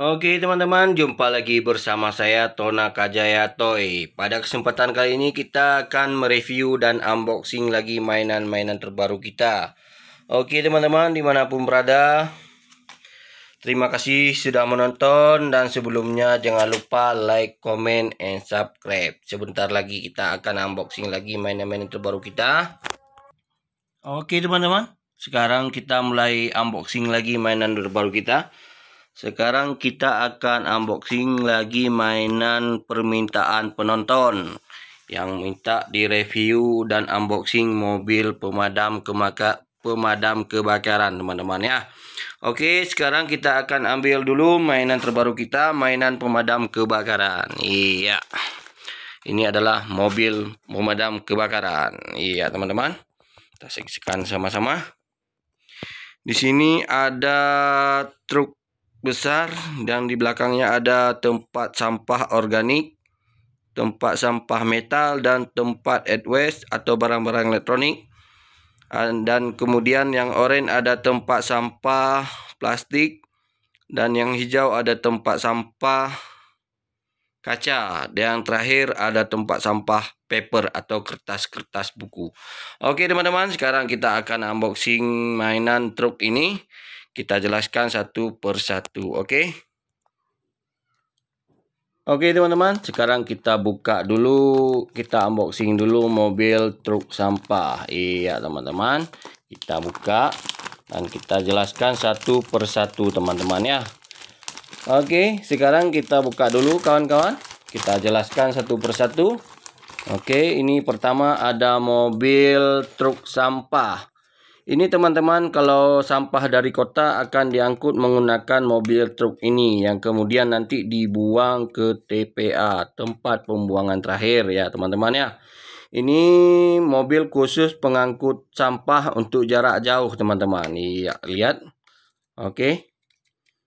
Oke teman-teman, jumpa lagi bersama saya Tona Kajaya Toy. Pada kesempatan kali ini kita akan mereview dan unboxing lagi mainan-mainan terbaru kita. Oke teman-teman, dimanapun berada, terima kasih sudah menonton dan sebelumnya jangan lupa like, comment, and subscribe. Sebentar lagi kita akan unboxing lagi mainan-mainan terbaru kita. Oke teman-teman, sekarang kita mulai unboxing lagi mainan terbaru kita. Sekarang kita akan unboxing lagi mainan permintaan penonton yang minta direview dan unboxing mobil pemadam kemaka pemadam kebakaran teman-teman ya. Oke, sekarang kita akan ambil dulu mainan terbaru kita, mainan pemadam kebakaran. Iya. Ini adalah mobil pemadam kebakaran. Iya, teman-teman. Kita saksikan sama-sama. Di sini ada truk besar dan di belakangnya ada tempat sampah organik, tempat sampah metal dan tempat e-waste atau barang-barang elektronik. Ah, dan kemudian yang oranye ada tempat sampah plastik dan yang hijau ada tempat sampah kaca. Dan yang terakhir ada tempat sampah paper atau kertas-kertas buku. Oke teman-teman, sekarang kita akan unboxing mainan truk ini kita jelaskan satu persatu. Oke. Oke teman-teman, sekarang kita buka dulu, kita unboxing dulu mobil truk sampah. Iya teman-teman, kita buka dan kita jelaskan satu persatu teman-teman ya. Oke, sekarang kita buka dulu kawan-kawan. Kita jelaskan satu persatu. Oke, ini pertama ada mobil truk sampah. Ini teman-teman kalau sampah dari kota akan diangkut menggunakan mobil truk ini yang kemudian nanti dibuang ke TPA tempat pembuangan terakhir ya teman-teman ya. Ini mobil khusus pengangkut sampah untuk jarak jauh teman-teman. Iya lihat. Oke.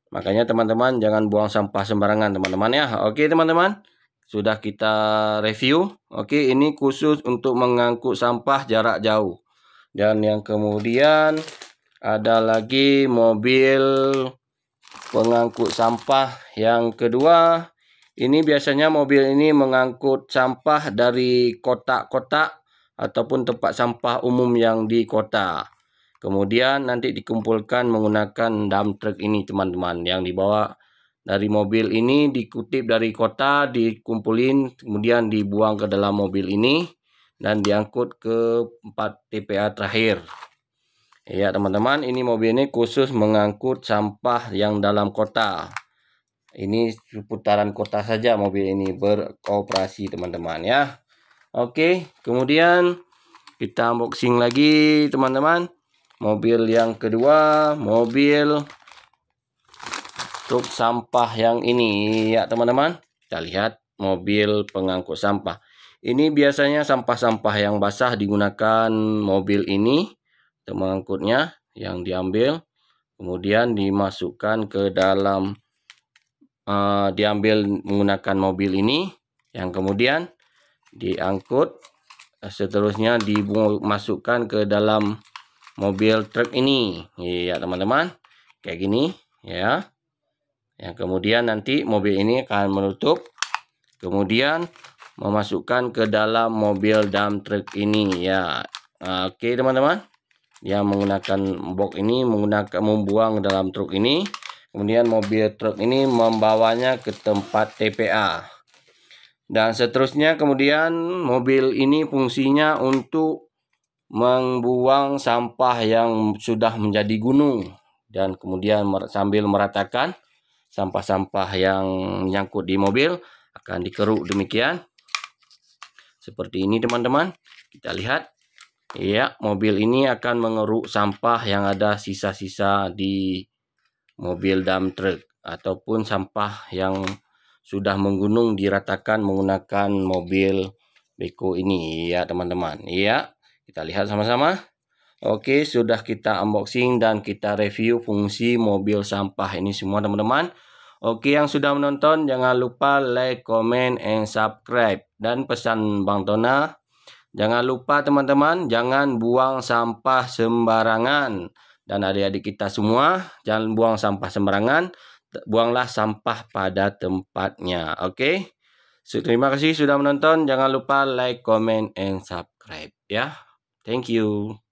Makanya teman-teman jangan buang sampah sembarangan teman-teman ya. Oke teman-teman. Sudah kita review. Oke ini khusus untuk mengangkut sampah jarak jauh. Dan yang kemudian ada lagi mobil pengangkut sampah yang kedua. Ini biasanya mobil ini mengangkut sampah dari kotak-kotak ataupun tempat sampah umum yang di kota. Kemudian nanti dikumpulkan menggunakan dump truck ini teman-teman yang dibawa dari mobil ini dikutip dari kota dikumpulin kemudian dibuang ke dalam mobil ini dan diangkut ke 4 TPA terakhir ya teman-teman ini mobil ini khusus mengangkut sampah yang dalam kota ini putaran kota saja mobil ini beroperasi teman-teman ya Oke kemudian kita unboxing lagi teman-teman mobil yang kedua mobil truk sampah yang ini ya teman-teman kita lihat mobil pengangkut sampah ini biasanya sampah-sampah yang basah digunakan mobil ini untuk mengangkutnya yang diambil kemudian dimasukkan ke dalam uh, diambil menggunakan mobil ini yang kemudian diangkut eh, seterusnya dimasukkan ke dalam mobil truk ini Ya teman-teman kayak gini ya yang kemudian nanti mobil ini akan menutup kemudian memasukkan ke dalam mobil dump truck ini ya oke teman-teman dia menggunakan box ini menggunakan membuang dalam truk ini kemudian mobil truk ini membawanya ke tempat TPA dan seterusnya kemudian mobil ini fungsinya untuk membuang sampah yang sudah menjadi gunung dan kemudian sambil meratakan sampah-sampah yang nyangkut di mobil akan dikeruk demikian seperti ini teman-teman. Kita lihat. Ya, mobil ini akan mengeruk sampah yang ada sisa-sisa di mobil dump truck ataupun sampah yang sudah menggunung diratakan menggunakan mobil beko ini ya teman-teman. ya kita lihat sama-sama. Oke, sudah kita unboxing dan kita review fungsi mobil sampah ini semua teman-teman. Oke, yang sudah menonton jangan lupa like, comment, and subscribe dan pesan Bang Tona. Jangan lupa teman-teman, jangan buang sampah sembarangan. Dan adik-adik kita semua, jangan buang sampah sembarangan. Buanglah sampah pada tempatnya. Oke. Okay? Terima kasih sudah menonton. Jangan lupa like, comment, and subscribe ya. Thank you.